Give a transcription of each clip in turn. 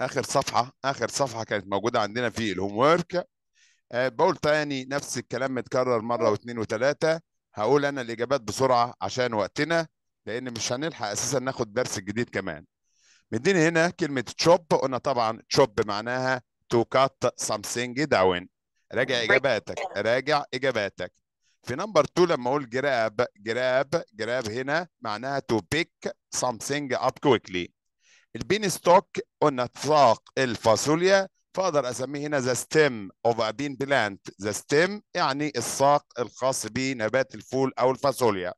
اخر صفحه اخر صفحه كانت موجوده عندنا في الهوم آه، ورك بقول تاني نفس الكلام متكرر مره واثنين وثلاثه هقول انا الاجابات بسرعه عشان وقتنا لان مش هنلحق اساسا ناخد درس جديد كمان مديني هنا كلمه تشوب قلنا طبعا تشوب معناها تو كات سامثينج داون راجع اجاباتك راجع اجاباتك في نمبر 2 لما اقول جراب جراب جراب هنا معناها تو بيك سامثينج اب كويكلي البين ستوك قلنا تساق الفاصوليا فاقدر اسميه هنا ذا ستيم اوف ا بين بلانت ذا ستيم يعني الساق الخاص بنبات الفول او الفاصوليا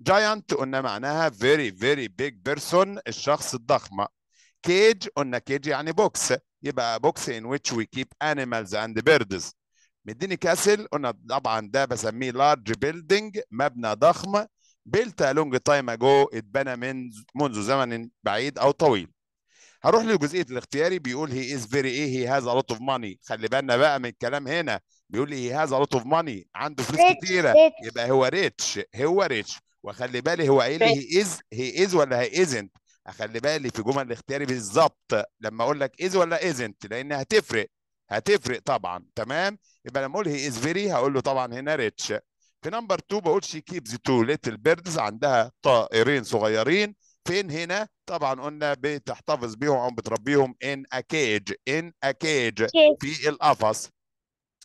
جاينت قلنا معناها فيري فيري بيج بيرسون الشخص الضخمه كيج قلنا كيج يعني بوكس يبقى بوكس ان ويتش وي كيب انيمالز اند بيردز مديني كاسل قلنا طبعا ده بسميه لارج بيلدينج مبنى ضخم بيلت لونج تايم اجو اتبنى من منذ زمن بعيد او طويل هروح للجزئيه الاختياري بيقول هي از فيري ايه هي هاز لوت اوف ماني خلي بالنا بقى من الكلام هنا بيقول لي هي هاز لوت اوف ماني عنده فلوس كتيره يبقى هو ريتش هو ريتش وخلي بالي هو قايل هي از هي از ولا هي ازنت اخلي بالي في جمل الاختياري بالظبط لما اقول لك از ولا ازنت لان هتفرق هتفرق طبعا تمام يبقى لما اقول هي از فيري هقول له طبعا هنا ريتش في نمبر 2 بقول شي كيبز تو ليتل بيردز عندها طائرين صغيرين فين هنا طبعا قلنا بتحتفظ بيهم او بتربيهم ان اكيج ان اكيج في القفص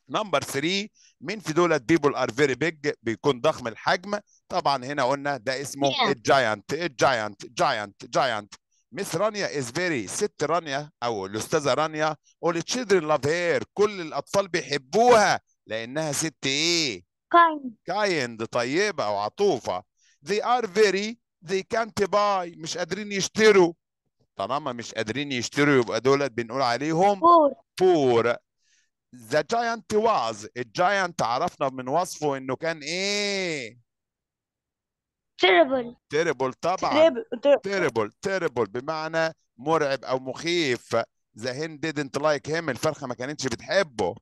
نمبر 3 مين في دول الديبول ار فيري بيج بيكون ضخم الحجم طبعا هنا قلنا ده اسمه الجاينت الجاينت جاينت جاينت مس رانيا از فيري ست رانيا او الاستاذه رانيا اول تشيلدرن لاف هير كل الاطفال بيحبوها لانها ست ايه kind kind طيبة وعطوفة they are very they can't buy مش قادرين يشتروا طالما مش قادرين يشتروا يبقى دولت بنقول عليهم poor poor the giant was الجاينت عرفنا من وصفه انه كان ايه terrible terrible طبعا terrible terrible, terrible. بمعنى مرعب او مخيف the hen didn't like him الفرخه ما كانتش بتحبه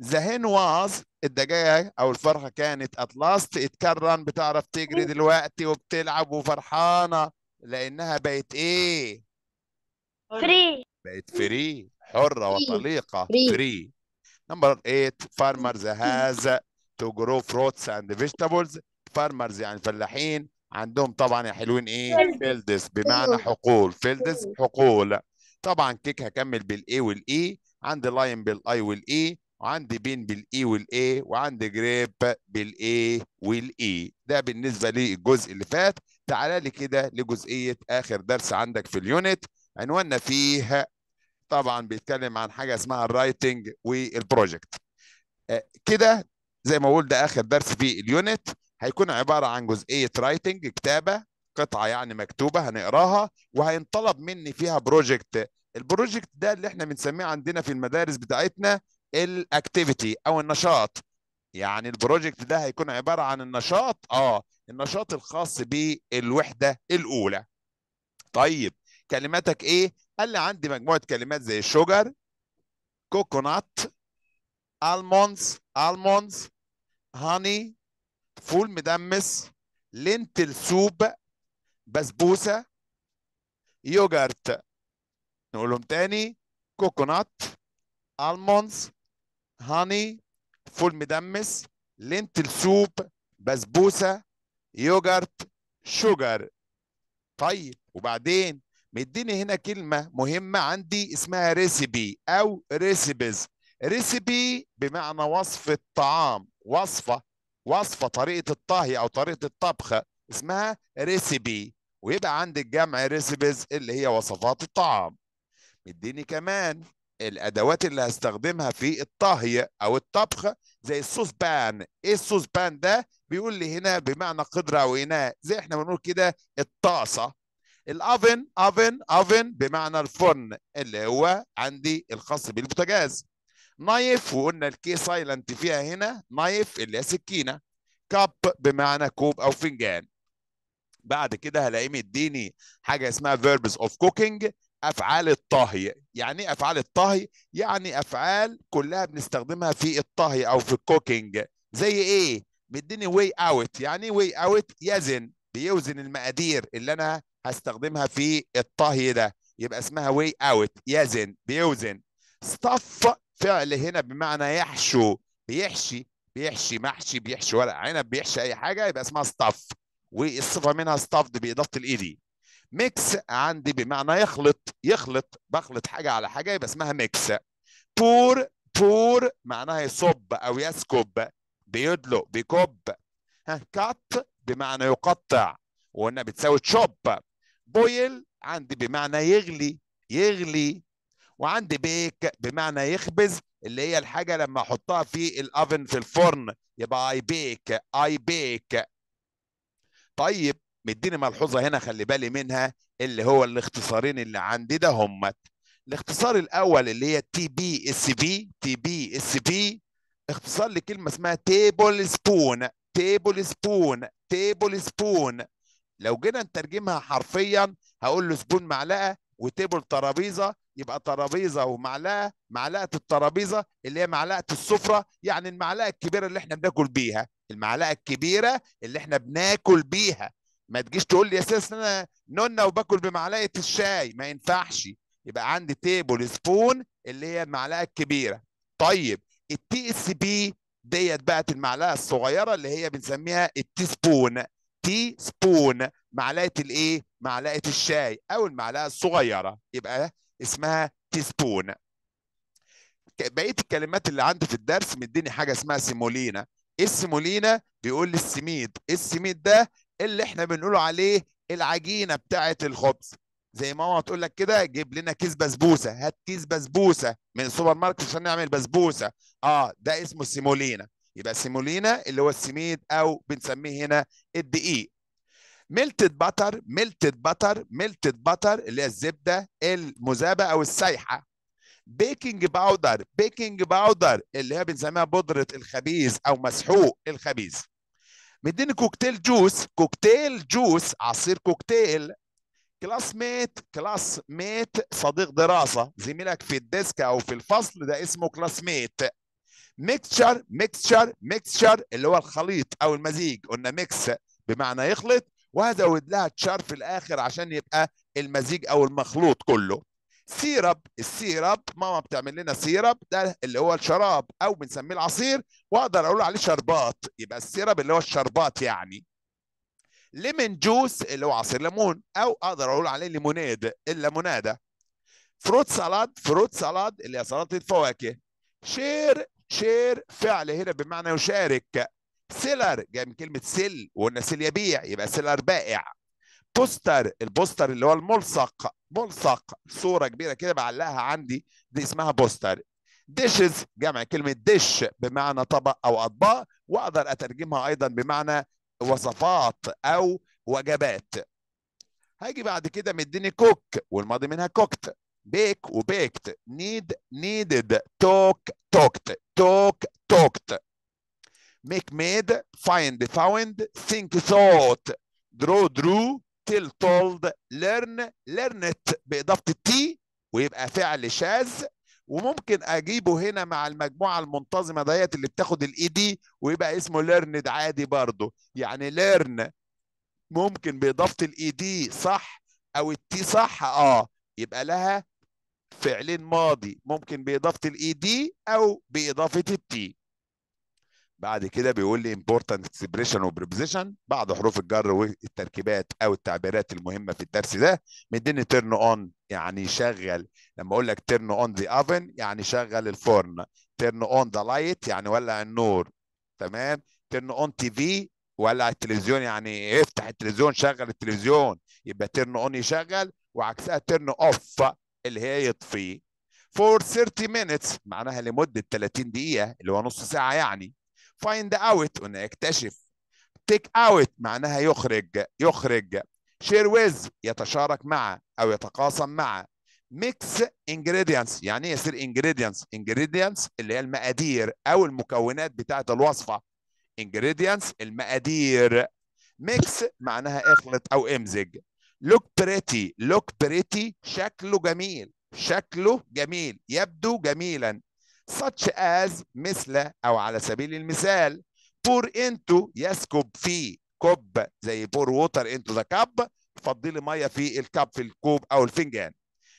The hen واز الدجاج او الفرحه كانت اتلاست اتكرن بتعرف تجري دلوقتي وبتلعب وفرحانه لانها بقت ايه؟ فري بقت فري حره وطليقه فري نمبر 8 فارمرز هاز تو جرو فروتس اند فيجيتابلز فارمرز يعني فلاحين عندهم طبعا يا حلوين ايه؟ فيلدز بمعنى حقول فيلدز حقول طبعا كيك هكمل بالاي والاي عندي لاين بالاي والاي وعندي بين بالاي والاي وعندي جريب بالاي والاي ده بالنسبه للجزء اللي فات تعالى لي كده لجزئيه اخر درس عندك في اليونت عنواننا فيه طبعا بيتكلم عن حاجه اسمها الرايتنج والبروجكت آه، كده زي ما اقول ده اخر درس في اليونت هيكون عباره عن جزئيه رايتنج كتابه قطعه يعني مكتوبه هنقراها وهينطلب مني فيها بروجكت البروجكت ده اللي احنا بنسميه عندنا في المدارس بتاعتنا الاكتيفيتي او النشاط يعني البروجكت ده هيكون عباره عن النشاط اه النشاط الخاص بالوحده الاولى طيب كلماتك ايه قال لي عندي مجموعه كلمات زي شوجر كوكونات المونز المونز هاني فول مدمس لنتل سوب بسبوسه يوجرت نقولهم تاني كوكونات المونز هاني فول مدمس لنتل سوب بسبوسه يوجرت شوجر طيب وبعدين مديني هنا كلمه مهمه عندي اسمها ريسيبي او ريسيبيز ريسيبي بمعنى وصف الطعام وصفه وصفه طريقه الطهي او طريقه الطبخ اسمها ريسيبي ويبقى عندك جمع ريسيبيز اللي هي وصفات الطعام مديني كمان الادوات اللي هستخدمها في الطهي او الطبخ زي الصوص بان ايه الصوص بان ده بيقول لي هنا بمعنى قدره او اناء زي احنا بنقول كده الطاسه الاوفن اوفن اوفن بمعنى الفرن اللي هو عندي الخاص بالبوتاجاز نايف وقلنا الكي سايلنت فيها هنا نايف اللي هي سكينه كاب بمعنى كوب او فنجان بعد كده هلاقيه مديني حاجه اسمها فيربس اوف كوكينج افعال الطهي يعني ايه افعال الطهي يعني افعال كلها بنستخدمها في الطهي او في الكوكينج زي ايه مديني واي اوت يعني ايه واي اوت يزن بيوزن المقادير اللي انا هستخدمها في الطهي ده يبقى اسمها واي اوت يزن بيوزن صف فعل هنا بمعنى يحشو بيحشي بيحشي محشي بيحشي ورق عنب بيحشي اي حاجه يبقى اسمها ستاف والصفه منها ستافد باضافه الايدي ميكس عندي بمعنى يخلط يخلط بخلط حاجه على حاجه يبقى اسمها ميكس بور بور معناها يصب او يسكب بيدلو بيكب كات بمعنى يقطع وانها بتساوي تشوب بويل عندي بمعنى يغلي يغلي وعندي بيك بمعنى يخبز اللي هي الحاجه لما احطها في الافن في الفرن يبقى اي بيك اي بيك طيب مديني ملحوظه هنا خلي بالي منها اللي هو الاختصارين اللي عندي ده همت الاختصار الاول اللي هي تي بي اس في تي بي اس في اختصار لكلمه اسمها تيبل سبون تيبل سبون تيبل سبون لو جينا نترجمها حرفيا هقول له سبون معلقه وتيبل ترابيزه يبقى ترابيزه ومعلقه معلقه الترابيزه اللي هي معلقه السفره يعني المعلقه الكبيره اللي احنا بناكل بيها المعلقه الكبيره اللي احنا بناكل بيها ما تجيش تقول لي يا استاذ انا نونه وباكل بمعلقه الشاي ما ينفعش يبقى عندي تيبل سبون اللي هي المعلقه الكبيره طيب التي اس بي ديت بقت المعلقه الصغيره اللي هي بنسميها التي سبون تي سبون معلقه الايه معلقه الشاي او المعلقه الصغيره يبقى اسمها تي سبون بقيه الكلمات اللي عندي في الدرس مديني حاجه اسمها سيمولينا السيمولينا بيقول لي السميد السميد ده اللي احنا بنقول عليه العجينه بتاعه الخبز زي ما ماما تقول لك كده جيب لنا كيس بسبوسه هات كيس بسبوسه من السوبر ماركت عشان نعمل بسبوسه اه ده اسمه السيمولينا يبقى السيمولينا اللي هو السميد او بنسميه هنا الدقيق ميلتد بتر ميلتد بتر ميلتد بتر اللي هي الزبده المذابه او السايحه بيكنج باودر بيكنج باودر اللي هي بنسميها بودره الخبيز او مسحوق الخبيز مديني كوكتيل جوس كوكتيل جوس عصير كوكتيل كلاس ميت كلاس ميت صديق دراسة زميلك في الديسك أو في الفصل ده اسمه كلاس ميت ميكتشر ميكتشر ميكتشر اللي هو الخليط أو المزيج قلنا ميكس بمعنى يخلط وهزود لها تشار في الآخر عشان يبقى المزيج أو المخلوط كله سيرب السيرب ماما بتعمل لنا سيرب ده اللي هو الشراب او بنسميه العصير واقدر اقول عليه شربات يبقى السيرب اللي هو الشربات يعني ليمون جوس اللي هو عصير ليمون او اقدر اقول عليه ليموناد الليموناده فروت سالاد فروت سالاد اللي هي سلطه الفواكه شير شير فعل هنا بمعنى يشارك سيلر جاي من كلمه سل وقلنا سيل يبيع يبقى سيلر بائع بوستر البوستر اللي هو الملصق ملصق صوره كبيره كده بعلقها عندي دي اسمها بوستر ديشز جمع كلمه ديش بمعنى طبق او اطباق واقدر اترجمها ايضا بمعنى وصفات او وجبات هاجي بعد كده مديني كوك والماضي منها كوكت بيك وبيكت نيد نيدد توك توكت توك توكت ميك ميد فايند فاوند ثينك ثوت درو درو still told learn it بإضافة التي ويبقى فعل شاذ وممكن أجيبه هنا مع المجموعة المنتظمة ديت اللي بتاخد الإي دي e ويبقى اسمه learned عادي برضه يعني learn ممكن بإضافة الإي دي e صح أو التي صح أه يبقى لها فعلين ماضي ممكن بإضافة الإي دي e أو بإضافة التي بعد كده بيقول لي important expression وبريبوزيشن بعض حروف الجر والتركيبات او التعبيرات المهمه في الدرس ده مديني تيرن اون يعني شغل لما اقول لك تيرن اون ذا oven يعني شغل الفرن تيرن اون ذا لايت يعني ولع النور تمام تيرن اون تي في ولع التلفزيون يعني افتح التلفزيون شغل التلفزيون يبقى تيرن اون يشغل وعكسها تيرن اوف اللي هي يطفي for 30 minutes معناها لمده 30 دقيقه اللي هو نص ساعه يعني find out هنا يكتشف تيك اوت معناها يخرج يخرج شير ويز يتشارك مع او يتقاسم مع ميكس ingredients يعني ايه يصير ingredients ingredients اللي هي المقادير او المكونات بتاعه الوصفه ingredients المقادير ميكس معناها اخلط او امزج لوك بريتي لوك بريتي شكله جميل شكله جميل يبدو جميلا such as مثل أو على سبيل المثال pour into يسكب في كوب زي pour water into the cup فضلي ميه في الكب في الكوب أو الفنجان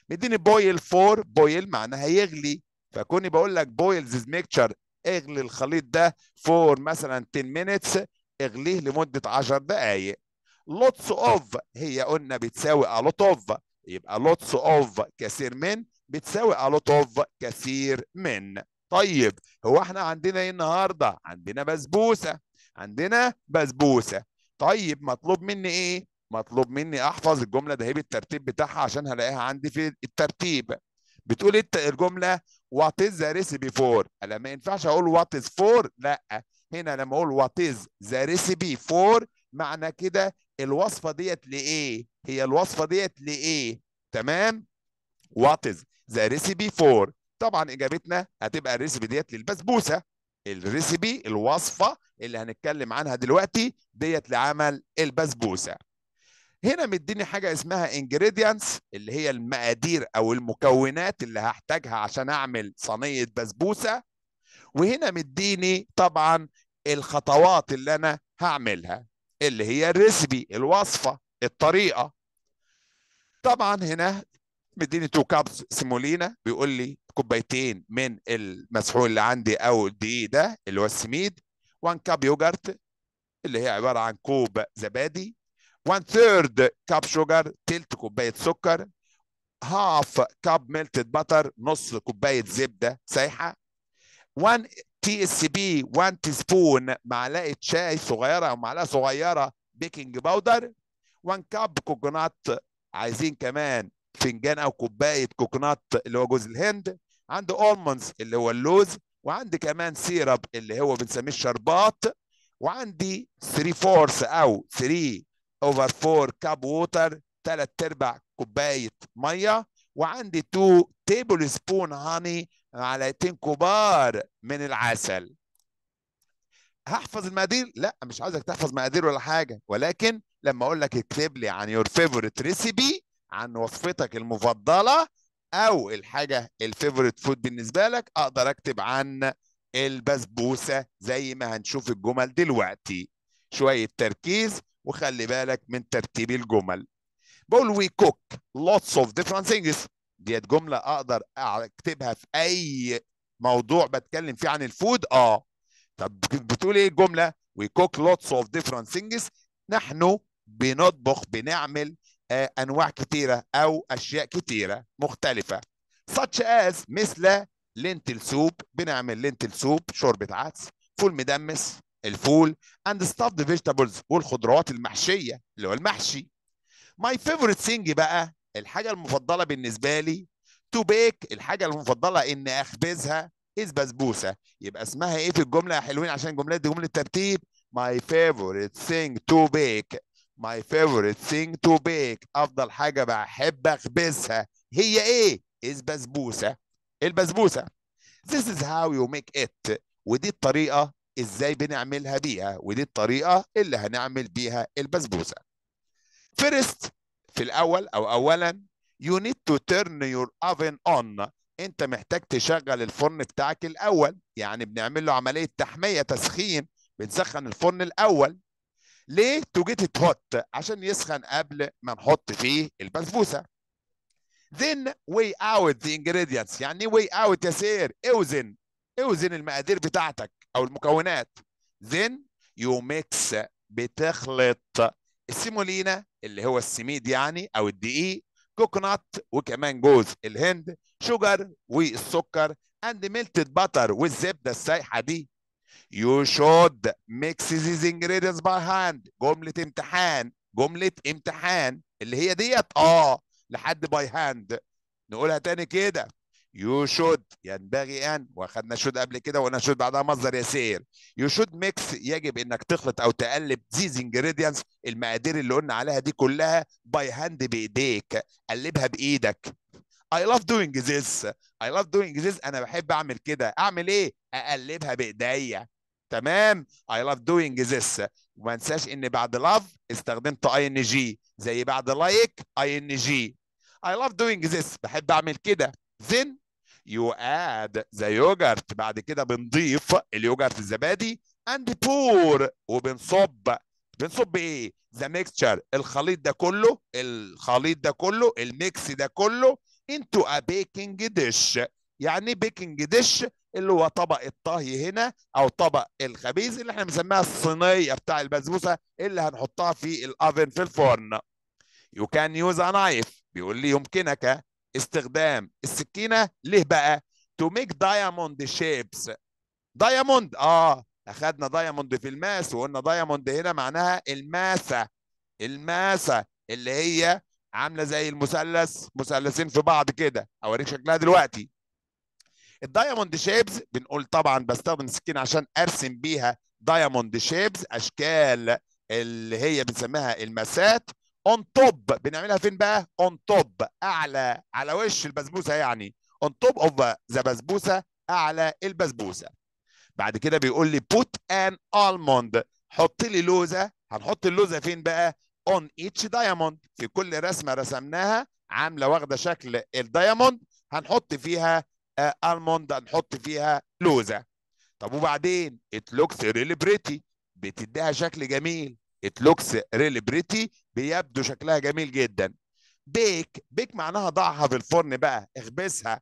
مديني بويل فور بويل معناها يغلي فكوني بقول لك بويل this ميكتشر اغلي الخليط ده فور مثلا 10 minutes اغليه لمده 10 دقائق لوتس اوف هي قلنا بتساوي الوت اوف يبقى لوتس اوف كثير من بتساوي الوتوف كثير من طيب هو احنا عندنا ايه النهارده عندنا بسبوسه عندنا بسبوسه طيب مطلوب مني ايه مطلوب مني احفظ الجمله ده هي بالترتيب بتاعها عشان هلاقيها عندي في الترتيب بتقول الجمله وات از ذا ريسيبي فور انا ما ينفعش اقول وات از فور لا هنا لما اقول وات از ذا ريسيبي فور معنى كده الوصفه ديت لايه هي الوصفه ديت لايه تمام وات از ذا ريسيبي فور طبعا اجابتنا هتبقى الريسيبي ديت للبسبوسه الريسيبي الوصفه اللي هنتكلم عنها دلوقتي ديت لعمل البسبوسه هنا مديني حاجه اسمها انجريدينتس اللي هي المقادير او المكونات اللي هحتاجها عشان اعمل صينيه بسبوسه وهنا مديني طبعا الخطوات اللي انا هعملها اللي هي الريسبي الوصفه الطريقه طبعا هنا مديني تو كابس سيمولينا بيقول لي كوبايتين من المسحوق اللي عندي او الدقيق ده اللي هو السميد 1 كاب يوجرت اللي هي عباره عن كوب زبادي 1 ثيرد كاب شوجر تلت كوبايه سكر هاف كاب ميلتد بتر نص كوبايه زبده سايحه 1 تي اس بي 1 تي سبون معلقه شاي صغيره او معلقه صغيره بيكنج باودر 1 كاب كوكونات عايزين كمان فنجان او كوبايه كوكونات اللي هو جوز الهند عندي اولمونز اللي هو اللوز وعندي كمان سيرب اللي هو بنسميه الشربات وعندي 3 فورس او 3 اوفر 4 كاب ووتر 3 ارباع كوبايه ميه وعندي 2 تيبل سبون هاني معلقتين كبار من العسل هحفظ المقادير لا مش عايزك تحفظ مقادير ولا حاجه ولكن لما اقول لك اكتب لي عن يور فيفورت ريسيبي عن وصفتك المفضله او الحاجه الفيفوريت فود بالنسبه لك اقدر اكتب عن البسبوسه زي ما هنشوف الجمل دلوقتي شويه تركيز وخلي بالك من ترتيب الجمل بقول وي كوك لوتس اوف ديفرنت things ديت جمله اقدر اكتبها في اي موضوع بتكلم فيه عن الفود اه طب بتقول ايه الجمله وي كوك لوتس اوف ديفرنت things نحن بنطبخ بنعمل آه، انواع كثيره او اشياء كثيره مختلفه such as مثل لنتل سوب بنعمل لنتل سوب شوربه عدس فول مدمس الفول and stuffed vegetables والخضروات المحشيه اللي هو المحشي my favorite thing بقى الحاجه المفضله بالنسبه لي to bake الحاجه المفضله ان اخبزها is بسبوسه يبقى اسمها ايه في الجمله يا حلوين عشان الجمله دي جمله ترتيب my favorite thing to bake my favorite thing to bake افضل حاجه بحب اخبزها هي ايه بسبوسة البسبوسه this is how you make it ودي الطريقه ازاي بنعملها بيها ودي الطريقه اللي هنعمل بيها البسبوسه first في الاول او اولا you need to turn your oven on انت محتاج تشغل الفرن بتاعك الاول يعني بنعمل له عمليه تحميه تسخين بنسخن الفرن الاول ليه تو جيت ات هوت عشان يسخن قبل ما نحط فيه البسبوسه then weigh out the ingredients يعني ايه weigh out يا سير اوزن اوزن المقادير بتاعتك او المكونات then you mix بتخلط السيمولينا اللي هو السميد يعني او الدقيق كوكونات وكمان جوز الهند شوجر والسكر اند ميلتد باتر والزبده السايحه دي You should mix these ingredients by hand جملة امتحان جملة امتحان اللي هي ديت اه لحد by hand نقولها تاني كده You should ينبغي أن وأخدنا should قبل كده وقلنا should بعدها مصدر يسير You should mix يجب إنك تخلط أو تقلب these ingredients المقادير اللي قلنا عليها دي كلها by hand بإيديك قلبها بإيدك I love doing this I love doing this انا بحب اعمل كده اعمل ايه اقلبها بايديا تمام I love doing this وما انساش ان بعد love استخدمت ing زي بعد like ing I love doing this بحب اعمل كده then you add the yogurt بعد كده بنضيف اليوغرت الزبادي and pour وبنصب بنصب ايه the mixture الخليط ده كله الخليط ده كله الميكس ده كله into a baking dish يعني بيكنج ديش اللي هو طبق الطهي هنا او طبق الخبيز اللي احنا بنسميها الصينيه بتاع البسبوسه اللي هنحطها في الاوفن في الفرن You can use a knife بيقول لي يمكنك استخدام السكينه ليه بقى to make diamond shapes دايموند اه اخذنا دايموند في الماس وقلنا دايموند هنا معناها الماسه الماسه اللي هي عامله زي المثلث مثلثين في بعض كده اوريك شكلها دلوقتي الدايموند شيبز بنقول طبعا بستخدم سكين عشان ارسم بيها دايموند شيبز اشكال اللي هي بنسميها المسات اون توب بنعملها فين بقى اون توب اعلى على وش البسبوسه يعني اون توب اوف ذا بسبوسه اعلى البسبوسه بعد كده بيقول لي بوت ان الموند حط لي لوزه هنحط اللوزه فين بقى on each diamond في كل رسمه رسمناها عامله واخده شكل الدايموند هنحط فيها الموند آه، هنحط فيها لوزه طب وبعدين ات لوكس ريلي بريتي بتديها شكل جميل ات لوكس ريلي بريتي بيبدو شكلها جميل جدا بيك بيك معناها ضعها في الفرن بقى اخبزها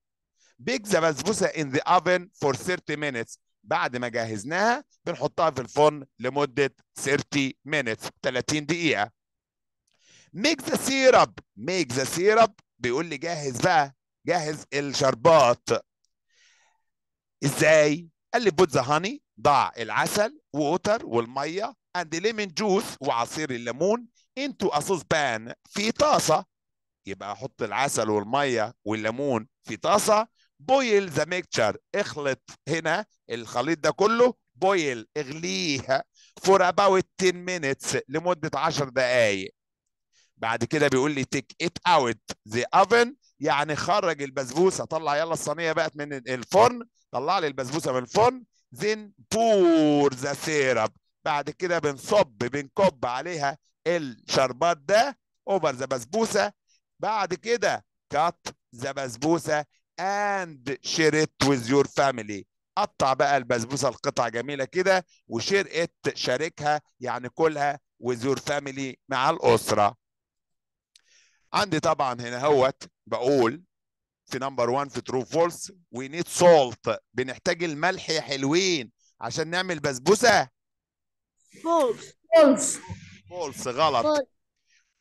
بيك ذا بسبوسه ان ذا اوفن فور 30 مينتس بعد ما جهزناها بنحطها في الفرن لمده 30 مينتس 30 دقيقه ميك ذا سيرب ميك ذا سيرب بيقول لي جهز بقى جهز الشربات ازاي قال لي بوت ذا هاني ضع العسل ووتر والميه اند ليمون جوس وعصير الليمون انتو اصوص بان في طاسه يبقى احط العسل والميه والليمون في طاسه بويل ذا ميكتشر اخلط هنا الخليط ده كله بويل اغليها فور اباوت 10 مينتس لمده 10 دقائق بعد كده بيقول لي تيك ات اوت ذا اوفن يعني خرج البسبوسه طلع يلا الصينيه بقت من الفرن طلع لي البسبوسه من الفرن ذن بور ذا سيرب بعد كده بنصب بنكب عليها الشربات ده اوفر ذا بسبوسه بعد كده كات ذا بسبوسه اند شير ات with يور فاميلي قطع بقى البسبوسه القطع جميله كده وشير ات شاركها يعني كلها ويز يور فاميلي مع الاسره عندي طبعا هنا هوت بقول في نمبر 1 في ترو فولس وي نيد سولت بنحتاج الملح يا حلوين عشان نعمل بسبوسه فولس فولس فولس غلط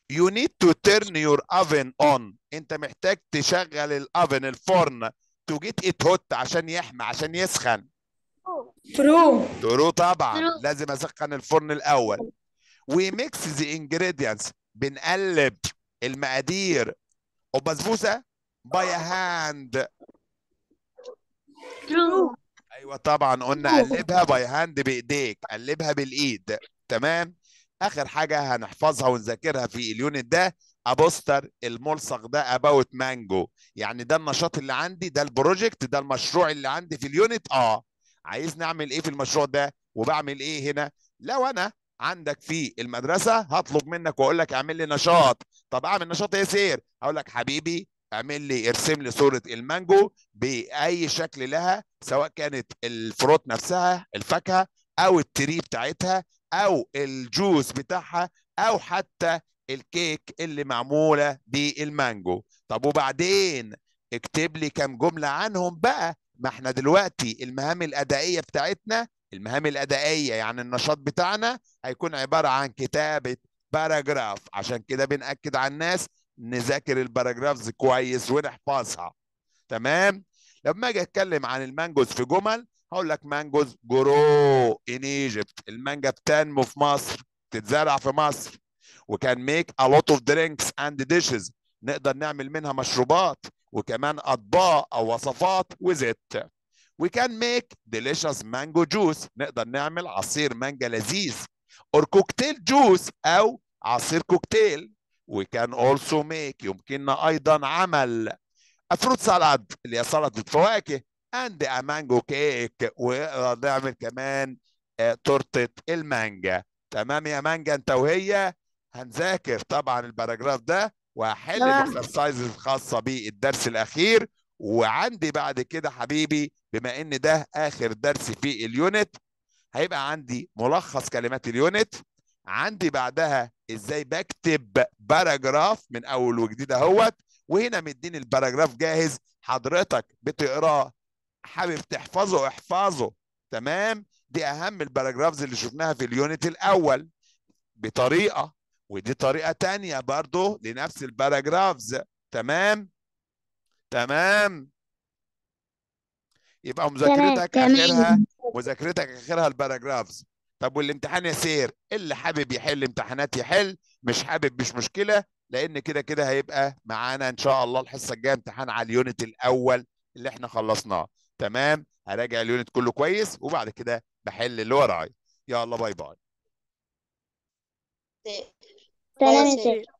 يو نيد تو تيرن يور اوفن اون انت محتاج تشغل الاوفن الفرن تو جيت ات هوت عشان يحمى عشان يسخن ترو ترو طبعا True. لازم اسخن الفرن الاول وي ميكس ذا انجريدينتس بنقلب المقادير وبسبوسه باي هاند ايوه طبعا قلنا قلبها باي هاند بايديك قلبها بالايد تمام اخر حاجه هنحفظها ونذاكرها في اليونت ده ابوستر الملصق ده اباوت مانجو يعني ده النشاط اللي عندي ده البروجكت ده المشروع اللي عندي في اليونت اه عايز نعمل ايه في المشروع ده وبعمل ايه هنا لو انا عندك في المدرسه هطلب منك واقول لك اعمل لي نشاط طب اعمل نشاط ايه سير اقول لك حبيبي اعمل لي ارسم لي صوره المانجو باي شكل لها سواء كانت الفروت نفسها الفاكهه او التري بتاعتها او الجوز بتاعها او حتى الكيك اللي معموله بالمانجو طب وبعدين اكتب لي كام جمله عنهم بقى ما احنا دلوقتي المهام الادائيه بتاعتنا المهام الادائيه يعني النشاط بتاعنا هيكون عباره عن كتابه باراجراف عشان كده بنأكد على الناس نذاكر الباراجرافز كويس ونحفظها تمام لما اجي اتكلم عن المانجوز في جمل هقول لك مانجوز جرو ان ايجيبت المانجا بتنمو في مصر بتتزرع في مصر وكان ميك ا لوت اوف درينكس اند ديشز نقدر نعمل منها مشروبات وكمان اطباق او وصفات وزيت We can make delicious mango juice نقدر نعمل عصير مانجا لذيذ or cocktail juice أو عصير كوكتيل We can also make يمكننا أيضا عمل a fruit salad اللي هي سلطة فواكه and a mango cake نعمل كمان آه، تورتة المانجا تمام يا مانجا أنت وهي هنذاكر طبعا الباراجراف ده وهحل الاكسرسايز الخاصه بالدرس الاخير وعندي بعد كده حبيبي بما ان ده اخر درس في اليونت هيبقى عندي ملخص كلمات اليونت عندي بعدها ازاي بكتب باراجراف من اول وجديد اهوت وهنا مديني الباراجراف جاهز حضرتك بتقراه حابب تحفظه احفظه تمام دي اهم الباراجرافز اللي شفناها في اليونت الاول بطريقه ودي طريقه تانية برضه لنفس الباراجرافز تمام تمام يبقى مذاكرتك اخرها مذاكرتك اخرها الباراجرافز طب والامتحان يا سير اللي حابب يحل امتحانات يحل مش حابب مش مشكله لان كده كده هيبقى معانا ان شاء الله الحصه الجايه امتحان على اليونت الاول اللي احنا خلصناه تمام هراجع اليونت كله كويس وبعد كده بحل اللي ورايا يلا باي باي تمام